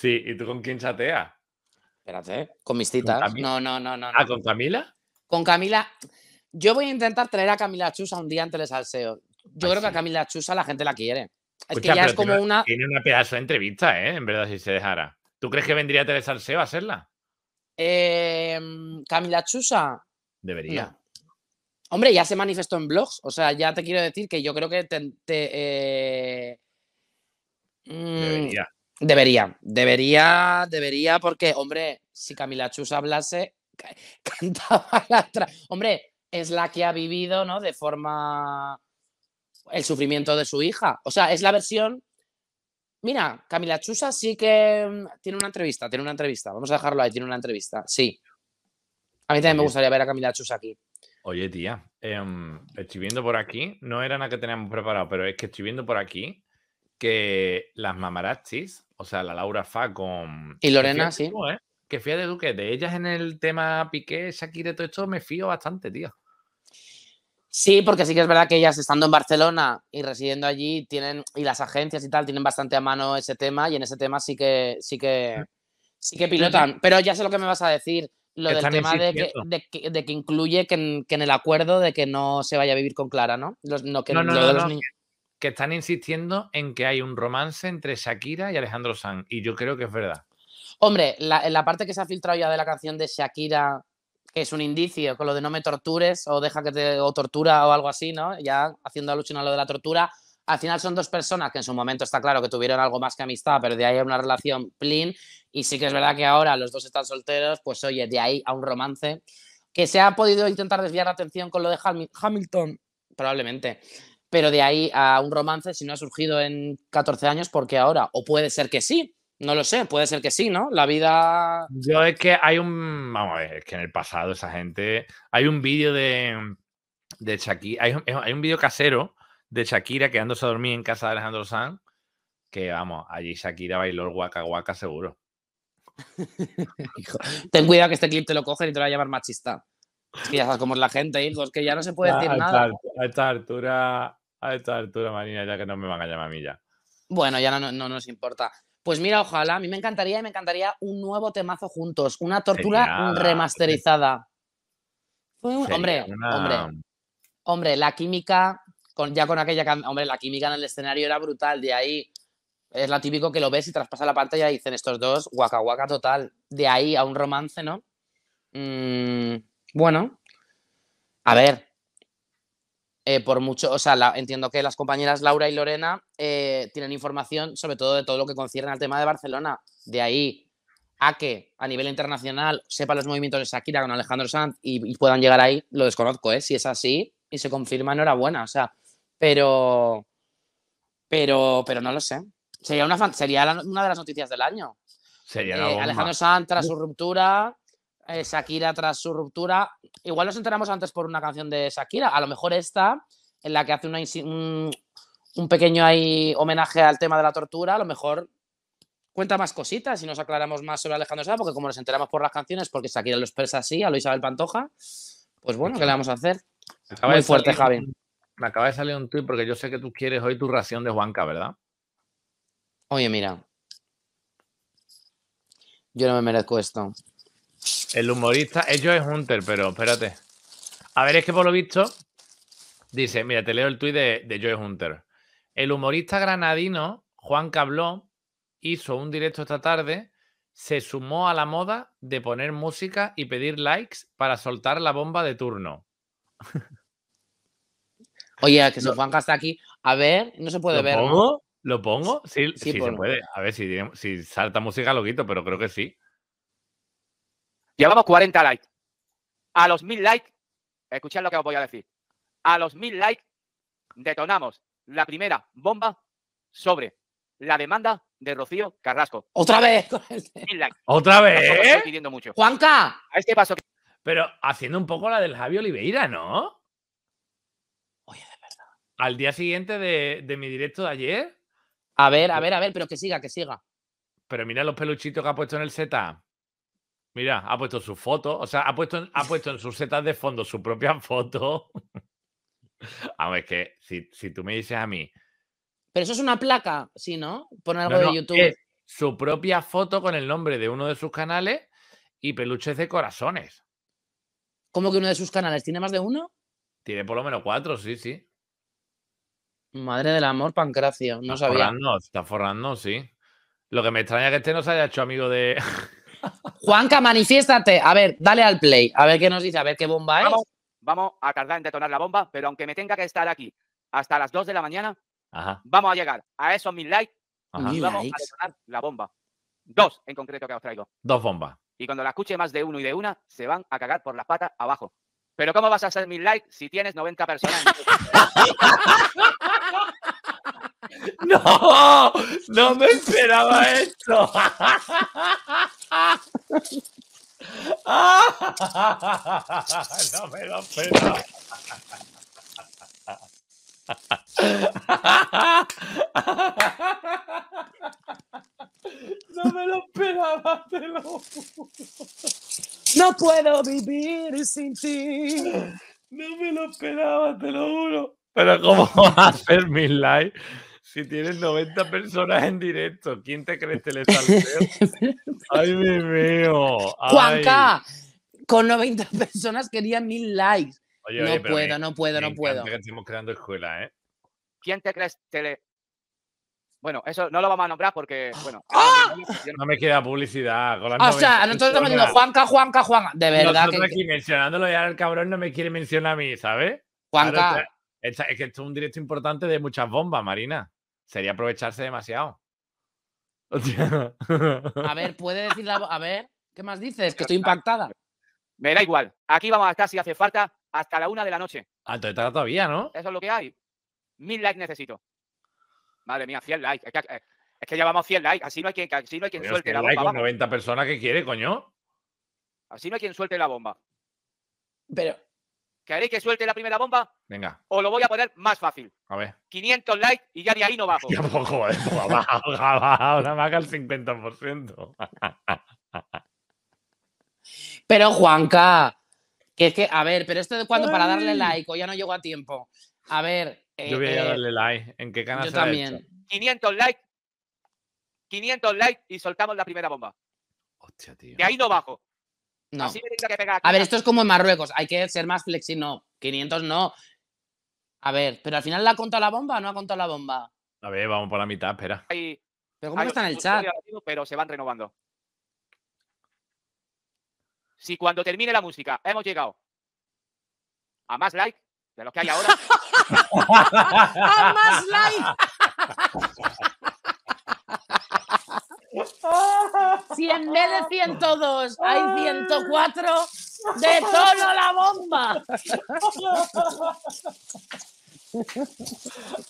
Sí, ¿y tú con quién chatea? Espérate, con mis citas. no, no, no, no. ¿Ah, con Camila? Con Camila. Yo voy a intentar traer a Camila Chusa un día en del Yo ah, creo que a Camila Chusa la gente la quiere. es que ya es como una. Tiene una pedazo de entrevista, ¿eh? En verdad, si se dejara. ¿Tú crees que vendría a Telesalseo a hacerla? Em, Camila Chusa. Debería. Hombre, ya se manifestó en blogs. O sea, ya te quiero decir que yo creo que te. Eh, mm, Debería. Debería, debería, debería, porque, hombre, si Camila Chusa hablase, cantaba la otra. Hombre, es la que ha vivido, ¿no? De forma. el sufrimiento de su hija. O sea, es la versión. Mira, Camila Chusa sí que mm, tiene una entrevista, tiene una entrevista. Vamos a dejarlo ahí, tiene una entrevista, sí. A mí también me gustaría ver a Camila Chusa aquí. Oye, tía, em, estoy viendo por aquí, no era la que teníamos preparado, pero es que estoy viendo por aquí que las mamarachis o sea, la Laura Fa con. Y Lorena, sí. ¿eh? Que fía de duque, de ellas en el tema Piqué, Shakira, todo esto me fío bastante, tío. Sí, porque sí que es verdad que ellas estando en Barcelona y residiendo allí tienen y las agencias y tal tienen bastante a mano ese tema y en ese tema sí que sí que mm. sí que pilotan. Pero ya sé lo que me vas a decir, lo del tema de que, incluye que en, el acuerdo de que no se vaya a vivir con Clara, ¿no? no, que los niños que están insistiendo en que hay un romance entre Shakira y Alejandro Sanz. Y yo creo que es verdad. Hombre, la, parte que se ha filtrado ya de la canción de Shakira, que es un indicio, con lo de no me tortures o deja que te o tortura o algo así, ¿no? Ya haciendo alusión a lo de la tortura. Al final son dos personas que en su momento está claro que tuvieron algo más que amistad, pero de ahí a una relación plin. Y sí que es verdad que ahora los dos están solteros, pues oye, de ahí a un romance. Que se ha podido intentar desviar la atención con lo de Hamilton, probablemente pero de ahí a un romance, si no ha surgido en 14 años, ¿por qué ahora, o puede ser que sí, no lo sé, puede ser que sí, ¿no? La vida. Yo es que hay un. Vamos a ver, es que en el pasado esa gente. Hay un vídeo de. De Shakira. Hay, un vídeo casero de Shakira quedándose a dormir en casa de Alejandro Sanz. Que vamos, allí Shakira bailó el guaca guaca seguro. ten cuidado que este clip te lo cogen y te lo va a llamar machista. Es que ya sabes cómo es la gente, hijos, que ya no se puede decir nada. a esta altura a esta altura, Marina, ya que no me van a llamar a mí ya. Bueno, ya no, nos importa. Pues mira, ojalá, a mí me encantaría y me encantaría un nuevo temazo juntos, una tortura pues remasterizada. hombre, hombre, hombre, la química, con, ya con aquella, hombre, la química en el escenario era brutal, de ahí es la típico que lo ves y traspasa la pantalla y dicen estos dos, guaca guaca total, de ahí a un romance, ¿no? Mm, bueno, a ver, eh, por mucho, o sea, entiendo que las compañeras Laura y Lorena eh, tienen información sobre todo de todo lo que concierne al tema de Barcelona. De ahí a que a nivel internacional sepan los movimientos de Shakira con Alejandro Sanz y, puedan llegar ahí, lo desconozco, ¿eh? Si es así y se confirma, enhorabuena, o sea, pero, pero, pero no lo sé. Sería una, sería una de las noticias del año. Sería eh, Alejandro Sanz tras su ruptura eh, Shakira tras su ruptura. Igual nos enteramos antes por una canción de Shakira. A lo mejor esta, en la que hace un, pequeño homenaje al tema de la tortura, a lo mejor cuenta más cositas y nos aclaramos más sobre Alejandro Seda porque como nos enteramos por las canciones, porque Shakira lo expresa así, a lo Isabel Pantoja, pues bueno, ¿qué le vamos a hacer? Muy fuerte, Javi. Me acaba de salir un tuit porque yo sé que tú quieres hoy tu ración de Juanca, ¿verdad? Oye, mira. Yo no me merezco esto. El humorista, es eh, es Hunter, pero espérate. A ver, es que por lo visto, dice, mira, te leo el tuit de, Joe Hunter. El humorista granadino Juan Cablón hizo un directo esta tarde, se sumó a la moda de poner música y pedir likes para soltar la bomba de turno. Oye, que si Juanca está aquí, a ver, no se puede ver. ¿Lo pongo? Sí, se puede. A ver si, si salta música, lo quito, pero creo que sí. Llevamos 40 likes. A los 1000 likes, escuchad lo que os voy a decir. A los 1000 likes detonamos la primera bomba sobre la demanda de Rocío Carrasco. Otra vez. Otra vez. Juanca. A este Pero haciendo un poco la del Javi Oliveira, ¿no? Oye, de verdad. Al día siguiente de, de mi directo de ayer. A ver, a ver, a ver, pero que siga, que siga. Pero mira los peluchitos que ha puesto en el Z. Mira, ha puesto su foto, o sea, ha puesto, ha puesto en sus setas de fondo su propia foto. a ver, es que si, si, tú me dices a mí. Pero eso es una placa, ¿sí, no? Poner algo de YouTube. su propia foto con el nombre de uno de sus canales y peluches de corazones. ¿Cómo que uno de sus canales? ¿Tiene más de uno? Tiene por lo menos cuatro, sí, sí. Madre del amor, Pancracio. No sabía. Forrando, está forrando, sí. Lo que me extraña es que este no se haya hecho amigo de. Juanca, manifiéstate. A ver, dale al play. A ver qué nos dice, a ver qué bomba es. Vamos a tardar en detonar la bomba, pero aunque me tenga que estar aquí hasta las 2 de la mañana, vamos a llegar a esos mil likes y vamos a detonar la bomba. Dos en concreto que os traigo. Dos bombas. Y cuando la escuche más de uno y de una, se van a cagar por las patas abajo. Pero ¿cómo vas a hacer mil likes si tienes 90 personas? ¡No! ¡No me esperaba esto! no me lo espero. No me lo esperaba, te lo juro. No puedo vivir sin ti. No me lo esperaba, te lo juro. Pero ¿cómo vas a hacer mis likes? si tienes 90 personas en directo? ¿Quién te crees que Ay, mi mío. Ay. Juanca, con 90 personas quería mil likes. no, puedo, no, puedo, no puedo, Estamos creando escuela, ¿eh? ¿Quién te crees tele? Bueno, eso no lo vamos a nombrar porque, bueno. ¡Ah! No me queda publicidad. o sea, nosotros estamos diciendo Juanca, Juanca, Juanca. De verdad. Nosotros aquí mencionándolo y el cabrón no me quiere mencionar a mí, ¿sabes? Juanca. es que esto es un directo importante de muchas bombas, Marina. Sería aprovecharse demasiado. A ver, puede decir la. A ver, ¿qué más dices? Que estoy impactada. Me da igual. Aquí vamos a estar si hace falta hasta la una de la noche. Alto ah, de todavía, ¿no? Eso es lo que hay. Mil likes necesito. Madre mía, 100 likes. Es que, ya eh, vamos llevamos 100 likes. Así no hay quien, no hay quien suelte la bomba. con 90 personas que quiere, coño. Así no hay quien suelte la bomba. Pero. ¿Queréis que suelte la primera bomba? Venga. O lo voy a poner más fácil. A ver. 500 likes y ya de ahí no bajo. Tampoco, baja, pues, joder. Ahora me baja el 50%. Pero Juanca, que es que, a ver, pero esto de cuando para darle like o ya no llego a tiempo. A ver. yo voy eh, a eh, darle like. ¿En qué canal? Yo también. 500 likes. 500 likes y soltamos la primera bomba. Hostia, tío. De ahí no bajo. No. a ver, esto es como en Marruecos. Hay que ser más flexible. No, 500 no. A ver, pero al final la ha contado la bomba o no ha contado la bomba. A ver, vamos por la mitad, espera. pero ¿cómo que está en el chat? Pero se van renovando. Si cuando termine la música hemos llegado a más like de los que hay ahora. ¡A más like! Si en vez de 102 hay 104, de solo la bomba.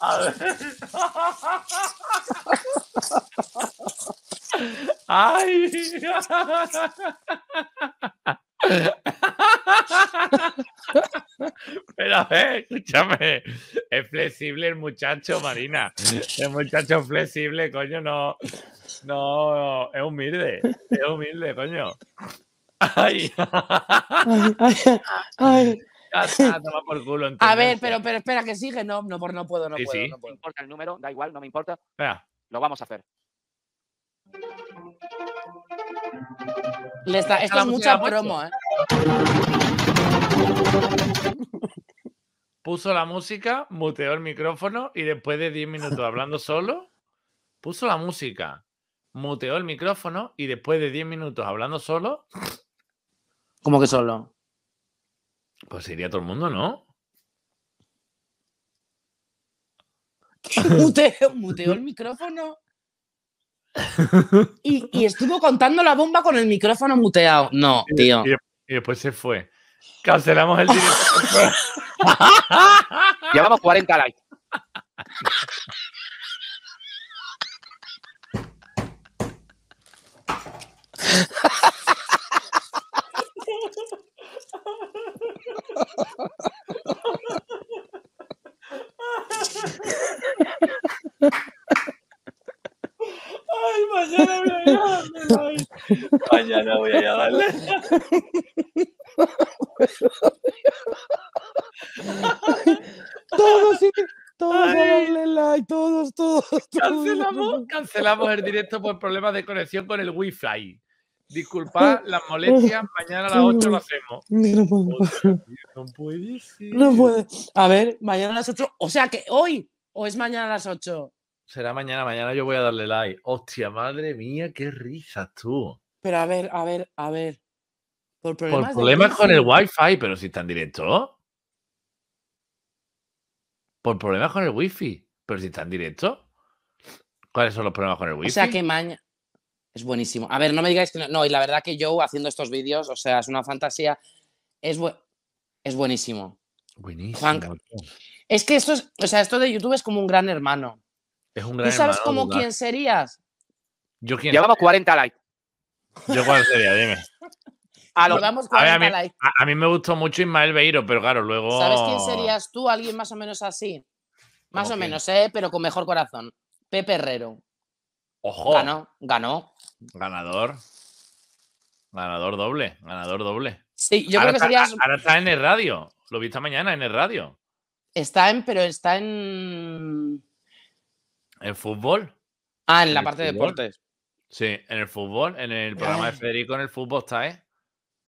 A ver. Ay. escúchame, Es flexible el muchacho, Marina. El muchacho flexible, coño, no. No, es humilde. Es humilde, coño. a ver, pero, pero espera, que sigue. No, no, no puedo, no puedo. No importa el número, da igual, no me importa. Lo vamos a hacer. Le está, esto mucha promo, ¿eh? puso la música, muteó el micrófono y después de 10 minutos hablando solo, puso la música, muteó el micrófono y después de 10 minutos hablando solo. ¿Cómo que solo? Pues iría todo el mundo, ¿no? Muteó, muteó el micrófono. Y, estuvo contando la bomba con el micrófono muteado. No, tío. y después se fue. Cancelamos el directo. Llevamos 40 likes. Ay, mañana voy a llamarle. Mañana voy a darle. sí, todos a like, todos, todos, Cancelamos, el directo por problemas de conexión con el Wi-Fi. Disculpad ah. las molestias, mañana a las 8 lo hacemos. No puede ser. A ver, mañana a las 8. O sea que hoy, o es mañana a las 8. Será mañana, mañana yo voy a darle like. Hostia, madre mía, qué risas tú. Pero a ver, a ver, a ver. Por problemas, por problemas con el wifi, pero si está en directo. Por problemas con el wifi. Pero si está en directo. ¿Cuáles son los problemas con el wifi? O sea que maña Es buenísimo. A ver, no me digáis que no. y la verdad que yo haciendo estos vídeos, o sea, es una fantasía. Es, es buenísimo. Buenísimo. Es que esto es, o sea, esto de YouTube es como un gran hermano. Es ¿Tú sabes cómo quién serías? Yo quién. Llevamos 40 likes. Yo cuál sería, dime a mí, me gustó mucho Ismael Beiro, pero claro, luego. ¿Sabes quién serías tú? Alguien más o menos así. Más o menos, ¿eh? Pero con mejor corazón. Pepe Herrero. Ojo. Ganó, ganó. Ganador. Ganador doble, ganador doble. Sí, yo creo que sería. Ahora está en el radio. Lo viste mañana en el radio. Está en, pero está en. ¿En fútbol? Ah, en, la parte de deportes. Sí, en el fútbol, en el programa de ah. Federico, en el fútbol está, ¿eh?